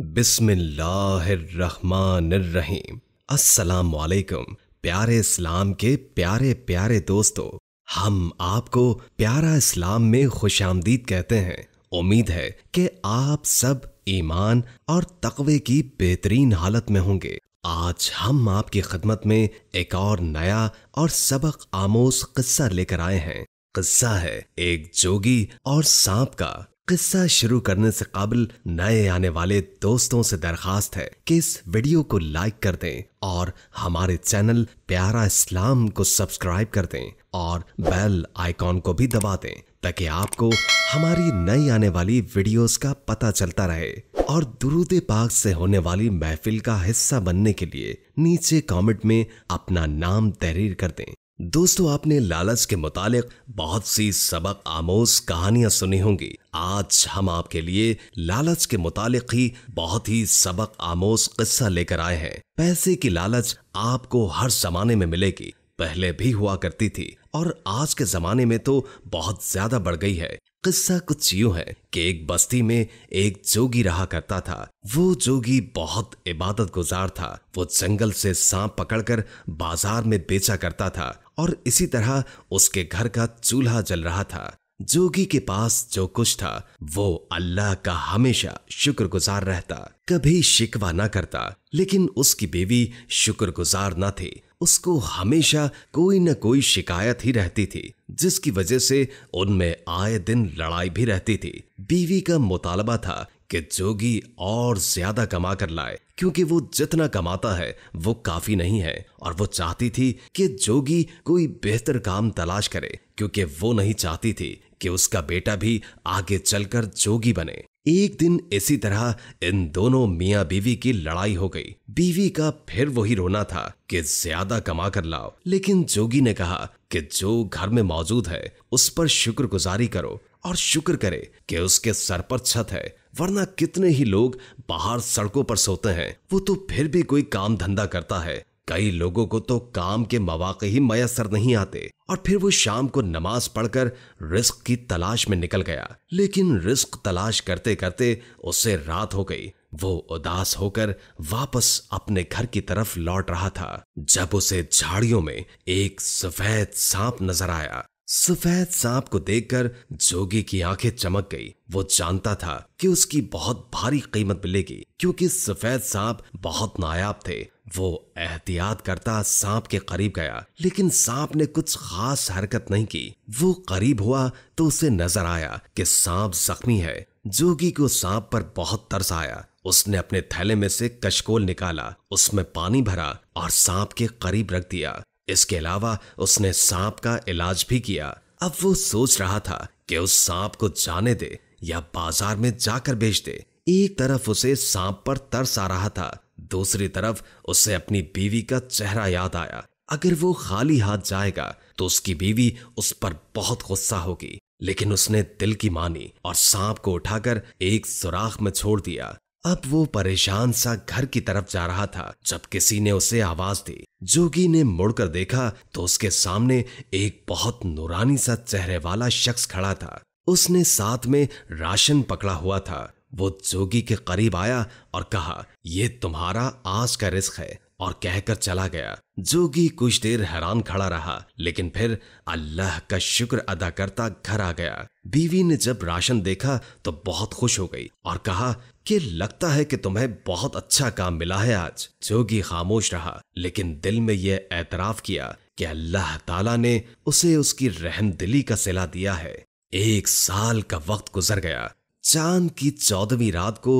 बिस्मिल्लाहिर्रहमानिर्रहीम अस्सलाम वालेकुम प्यारे इस्लाम के प्यारे प्यारे दोस्तों हम आपको प्यारा इस्लाम में खुश आमदीद कहते हैं उम्मीद है कि आप सब ईमान और तकवे की बेहतरीन हालत में होंगे आज हम आपकी खदमत में एक और नया और सबक आमोज किस्सा लेकर आए हैं किस्सा है एक जोगी और सांप का किस्सा शुरू करने से काबिल नए आने वाले दोस्तों से दरखास्त है कि इस वीडियो को लाइक कर दें और हमारे चैनल प्यारा इस्लाम को सब्सक्राइब कर दें और बेल आइकॉन को भी दबा दें ताकि आपको हमारी नई आने वाली वीडियोस का पता चलता रहे और दुरूद पाक से होने वाली महफिल का हिस्सा बनने के लिए नीचे कमेंट में अपना नाम तहरीर कर दें दोस्तों आपने लालच के मुतालिक बहुत सी सबक आमोज कहानियां सुनी होंगी आज हम आपके लिए लालच के मुतालिक ही बहुत ही सबक आमोज किस्सा लेकर आए हैं पैसे की लालच आपको हर जमाने में मिलेगी पहले भी हुआ करती थी और आज के जमाने में तो बहुत ज्यादा बढ़ गई है किस्सा कुछ यूं है कि एक बस्ती में एक जोगी रहा करता था वो जोगी बहुत इबादत गुजार था वो जंगल से सांप पकड़कर बाजार में बेचा करता था और इसी तरह उसके घर का चूल्हा जल रहा था जोगी के पास जो कुछ था वो अल्लाह का हमेशा शुक्रगुजार रहता कभी शिकवा ना करता लेकिन उसकी बीवी शुक्रगुजार ना थी उसको हमेशा कोई न कोई शिकायत ही रहती थी जिसकी वजह से उनमें आए दिन लड़ाई भी रहती थी बीवी का मुतालबा था कि जोगी और ज्यादा कमा कर लाए क्योंकि वो जितना कमाता है वो काफी नहीं है और वो चाहती थी कि जोगी कोई बेहतर काम तलाश करे क्योंकि वो नहीं चाहती थी कि उसका बेटा भी आगे चलकर जोगी बने एक दिन इसी तरह इन दोनों मियाँ बीवी की लड़ाई हो गई बीवी का फिर वही रोना था कि ज्यादा कमा कर लाओ लेकिन जोगी ने कहा कि जो घर में मौजूद है उस पर शुक्रगुजारी करो और शुक्र करे कि उसके सर पर छत है वरना कितने ही लोग बाहर सड़कों पर सोते हैं वो तो फिर भी कोई काम धंधा करता है कई लोगों को तो काम के मौाक़े ही मयसर नहीं आते और फिर वो शाम को नमाज पढ़कर रिस्क की तलाश में निकल गया लेकिन रिस्क तलाश करते करते उससे रात हो गई वो उदास होकर वापस अपने घर की तरफ लौट रहा था जब उसे झाड़ियों में एक सफेद सांप नजर आया सफेद सांप को देखकर जोगी की आंखें चमक गई वो जानता था कि उसकी बहुत भारी कीमत मिलेगी क्योंकि सफेद सांप बहुत नायाब थे वो एहतियात करता सांप के करीब गया लेकिन सांप ने कुछ खास हरकत नहीं की वो करीब हुआ तो उसे नजर आया कि सांप जख्मी है जोगी को सांप पर बहुत तरस आया उसने अपने थैले में से कशकोल निकाला उसमें पानी भरा और सांप के करीब रख दिया इसके अलावा उसने सांप का इलाज भी किया अब वो सोच रहा था कि उस सांप को जाने दे या बाजार में जाकर बेच दे एक तरफ उसे सांप पर तरस आ रहा था दूसरी तरफ उसे अपनी बीवी का चेहरा याद आया अगर वो खाली हाथ जाएगा तो उसकी बीवी उस पर बहुत गुस्सा होगी लेकिन उसने दिल की मानी और सांप को उठाकर एक सुराख में छोड़ दिया अब वो परेशान सा घर की तरफ जा रहा था जब किसी ने उसे आवाज दी जोगी ने मुड़कर देखा तो उसके सामने एक बहुत नूरानी सा चेहरे वाला शख्स खड़ा था उसने साथ में राशन पकड़ा हुआ था वो जोगी के करीब आया और कहा यह तुम्हारा आज का रिस्क है और कहकर चला गया जोगी कुछ देर हैरान खड़ा रहा लेकिन फिर अल्लाह का शुक्र अदा करता घर आ गया बीवी ने जब राशन देखा तो बहुत खुश हो गई और कहा कि लगता है कि तुम्हें बहुत अच्छा काम मिला है आज जोगी खामोश रहा लेकिन दिल में यह एतराफ किया कि अल्लाह ताला ने उसे उसकी रहम दिली का सिला दिया है एक साल का वक्त गुजर गया चांद की चौदहवीं रात को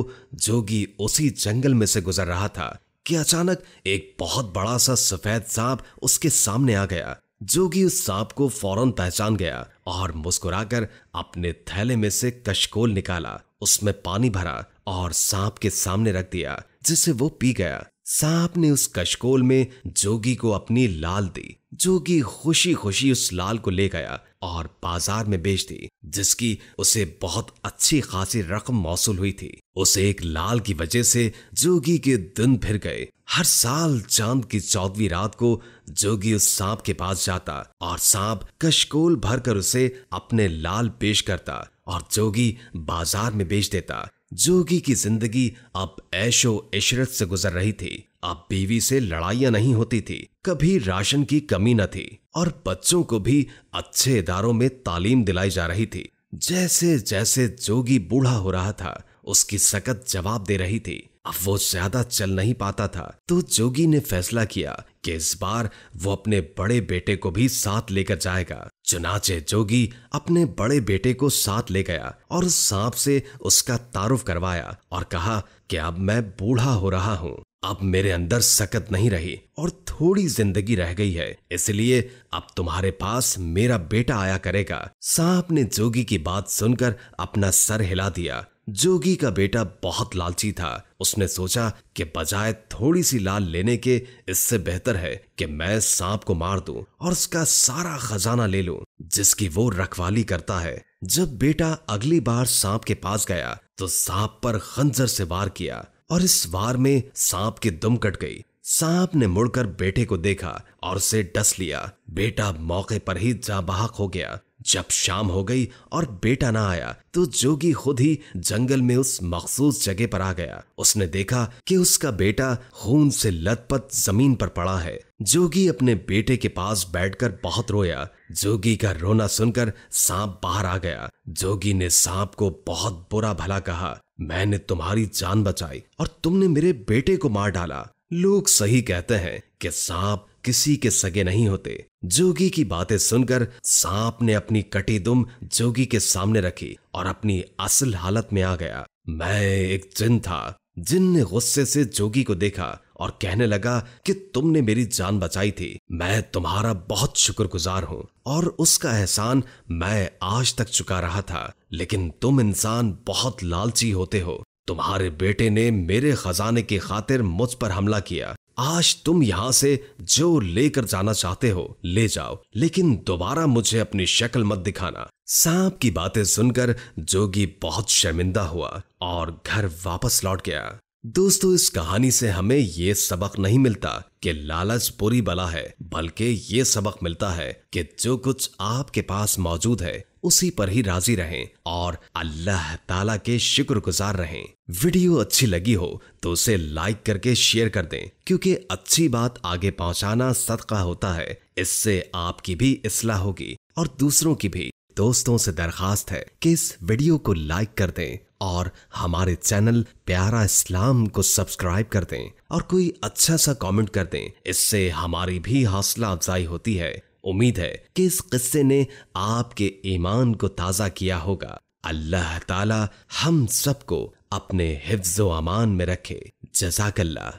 जोगी उसी जंगल में से गुजर रहा था कि अचानक एक बहुत बड़ा सा सफेद सांप उसके सामने आ गया जो कि उस सांप को फौरन पहचान गया और मुस्कुराकर अपने थैले में से कशकोल निकाला उसमें पानी भरा और सांप के सामने रख दिया जिसे वो पी गया सांप ने उस कशकोल में जोगी को अपनी लाल दी जोगी खुशी खुशी उस लाल को ले गया और बाजार में बेच दी जिसकी उसे बहुत अच्छी खासी रकम मौसू हुई थी उसे एक लाल की वजह से जोगी के दिन फिर गए हर साल चांद की चौदवी रात को जोगी उस सांप के पास जाता और सांप कशकोल भर कर उसे अपने लाल पेश करता और जोगी बाजार में बेच देता जोगी की जिंदगी अब ऐशो इशरत से गुजर रही थी अब बीवी से लड़ाइयां नहीं होती थी कभी राशन की कमी न थी और बच्चों को भी अच्छे इदारों में तालीम दिलाई जा रही थी जैसे जैसे जोगी बूढ़ा हो रहा था उसकी सख्त जवाब दे रही थी अब वो ज्यादा चल नहीं पाता था तो जोगी ने फैसला किया कि इस बार वो अपने बड़े बेटे को भी साथ लेकर जाएगा चुनाचे जोगी अपने बड़े बेटे को साथ ले गया और सांप से उसका तारुफ करवाया और कहा कि अब मैं बूढ़ा हो रहा हूँ अब मेरे अंदर सकत नहीं रही और थोड़ी जिंदगी रह गई है इसलिए अब तुम्हारे पास मेरा बेटा आया करेगा सांप ने जोगी की बात सुनकर अपना सर हिला दिया जोगी का बेटा बहुत लालची था उसने सोचा कि बजाय थोड़ी सी लाल लेने के इससे बेहतर है कि मैं सांप को मार दूं और उसका सारा खजाना ले लूं जिसकी वो रखवाली करता है जब बेटा अगली बार सांप के पास गया तो सांप पर खंजर से वार किया और इस वार में सांप की दुम कट गई सांप ने मुड़कर बेटे को देखा और उसे डस लिया बेटा मौके पर ही जाबाहक हो गया जब शाम हो गई और बेटा ना आया तो जोगी खुद ही जंगल में उस मखसूस जगह पर आ गया उसने देखा कि उसका बेटा खून से लथपथ जमीन पर पड़ा है जोगी अपने बेटे के पास बैठकर बहुत रोया जोगी का रोना सुनकर सांप बाहर आ गया जोगी ने सांप को बहुत बुरा भला कहा मैंने तुम्हारी जान बचाई और तुमने मेरे बेटे को मार डाला लोग सही कहते हैं कि सांप किसी के सगे नहीं होते जोगी की बातें सुनकर सांप ने अपनी कटी दुम जोगी के सामने रखी और अपनी असल हालत में आ गया मैं एक जिन था जिन ने गुस्से से जोगी को देखा और कहने लगा कि तुमने मेरी जान बचाई थी मैं तुम्हारा बहुत शुक्रगुजार हूं और उसका एहसान मैं आज तक चुका रहा था लेकिन तुम इंसान बहुत लालची होते हो तुम्हारे बेटे ने मेरे खजाने की खातिर मुझ पर हमला किया आज तुम यहां से जो लेकर जाना चाहते हो ले जाओ लेकिन दोबारा मुझे अपनी शक्ल मत दिखाना सांप की बातें सुनकर जोगी बहुत शर्मिंदा हुआ और घर वापस लौट गया दोस्तों इस कहानी से हमें ये सबक नहीं मिलता कि लालच बुरी बला है बल्कि ये सबक मिलता है कि जो कुछ आपके पास मौजूद है उसी पर ही राजी रहें और अल्लाह ताला के शुक्रगुजार रहें वीडियो अच्छी लगी हो तो उसे लाइक करके शेयर कर दें क्योंकि अच्छी बात आगे पहुंचाना सदका होता है इससे आपकी भी इसलाह होगी और दूसरों की भी दोस्तों से दरखास्त है कि इस वीडियो को लाइक कर दें और हमारे चैनल प्यारा इस्लाम को सब्सक्राइब कर दें और कोई अच्छा सा कमेंट कर दें इससे हमारी भी हौसला अफजाई होती है उम्मीद है कि इस किस्से ने आपके ईमान को ताज़ा किया होगा अल्लाह ताला हम सबको अपने हिफ्ज अमान में रखे जजाकल्ला